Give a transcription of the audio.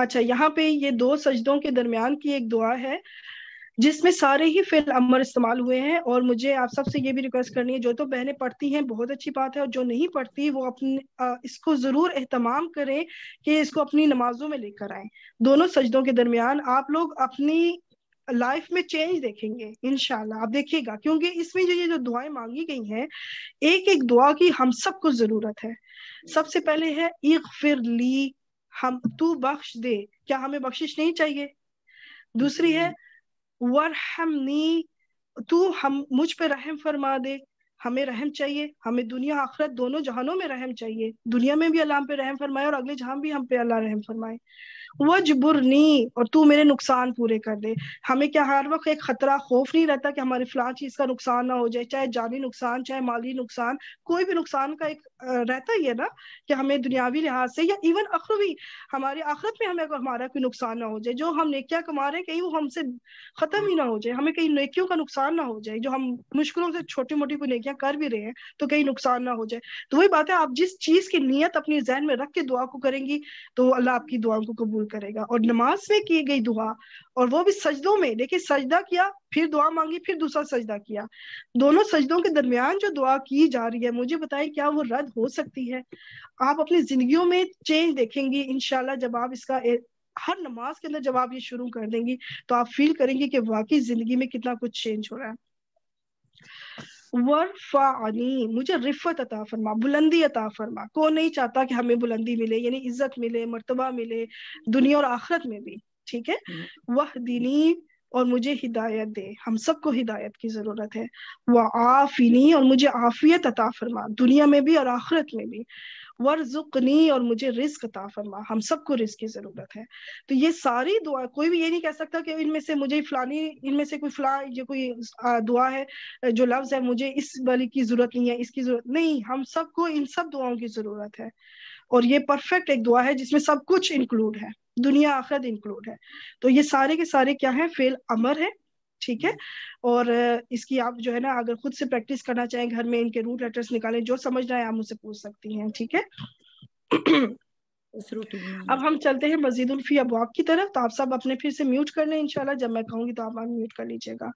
अच्छा यहाँ पे ये दो सजदों के दरमियान की एक दुआ है जिसमें सारे ही फिल अमर इस्तेमाल हुए हैं और मुझे आप सबसे ये भी रिक्वेस्ट करनी है जो तो बहनें पढ़ती हैं बहुत अच्छी बात है और जो नहीं पढ़ती वो अपने इसको जरूर एहतमाम करें कि इसको अपनी नमाजों में लेकर आए दोनों सजदों के दरमियान आप लोग अपनी लाइफ में चेंज देखेंगे इनशाला आप देखिएगा क्योंकि इसमें जो ये जो दुआएं मांगी गई हैं एक एक दुआ की हम सबको जरूरत है सबसे पहले है इग फिर ली हम तू बख्श दे क्या हमें बख्शिश नहीं चाहिए दूसरी है हम्म। वरहमनी तू हम मुझ पे रहम फरमा दे हमें रहम चाहिए हमें दुनिया आखरत दोनों जहानों में रहम चाहिए दुनिया में भी अल्लाह हम पे रहम फरमाए और अगले जहां भी हम पे अल्लाह रहम फरमाए वजबुरनी और तू मेरे नुकसान पूरे कर दे हमें क्या हर वक्त एक खतरा खौफ नहीं रहता कि हमारे फलां चीज का नुकसान ना हो जाए चाहे जानी नुकसान चाहे माली नुकसान कोई भी नुकसान का एक रहता ही है ना कि हमें दुनियावी लिहाज से या इवन अखरवी हमारे आखरत में हमें हमारा कोई नुकसान ना हो जाए जो हम नेकिया कमा रहे हैं कहीं वो हमसे खत्म ही ना हो जाए हमें कहीं नेकियों का नुकसान ना हो जाए जो हम मुश्किलों से छोटी मोटी कोई नेकिया क्या कर भी रहे हैं तो कहीं नुकसान ना हो जाए तो वही बात है आप जिस चीज की नीयत अपने जहन में रख के दुआ को करेंगी तो अल्लाह आपकी दुआओं को कबूल करेगा और नमाज में की गई दुआ और वो भी सजदों में देखिए सजदा किया फिर दुआ मांगी फिर दूसरा सजदा किया दोनों सजदों के दरमियान जो दुआ की जा रही है मुझे बताएं क्या वो रद्द हो सकती है आप अपनी जिंदगियों में चेंज देखेंगी इनशाला जब आप इसका ए, हर नमाज के अंदर जब आप ये शुरू कर देंगी तो आप फील करेंगी कि वाकई जिंदगी में कितना कुछ चेंज हो रहा है वर्फा मुझे रिफत अता फरमा बुलंदी अता फरमा को नहीं चाहता कि हमें बुलंदी मिले यानी इज्जत मिले मर्तबा मिले दुनिया और आखरत में भी ठीक है हम्म। वह दिनी और मुझे हिदायत दे हम सबको हिदायत की ज़रूरत है वह आफिनी और मुझे आफियत अता फरमा दुनिया में भी और आखरत में भी वर्जुकनी और मुझे रिस्क अता फरमा हम सबको रिस्क की ज़रूरत है तो ये सारी दुआ कोई भी ये नहीं कह सकता कि इनमें से मुझे फलानी इनमें से कोई फला ये कोई दुआ है जो लफ्ज़ है मुझे इस वाली की ज़रूरत नहीं है इसकी ज़रूरत नहीं हम सबको इन सब दुआओं की ज़रूरत है और ये परफेक्ट एक दुआ है जिसमें सब कुछ इंक्लूड है दुनिया आखिरत इंक्लूड है तो ये सारे के सारे क्या है फेल अमर है ठीक है और इसकी आप जो है ना अगर खुद से प्रैक्टिस करना चाहें घर में इनके रूट लेटर्स निकालें जो समझना है आप मुझसे पूछ सकती हैं ठीक है अब हम चलते हैं मजीद उल्फी अबवाब की तरफ तो आप सब अपने फिर से म्यूट कर लें इंशाल्लाह जब मैं कहूंगी तो आप म्यूट कर लीजिएगा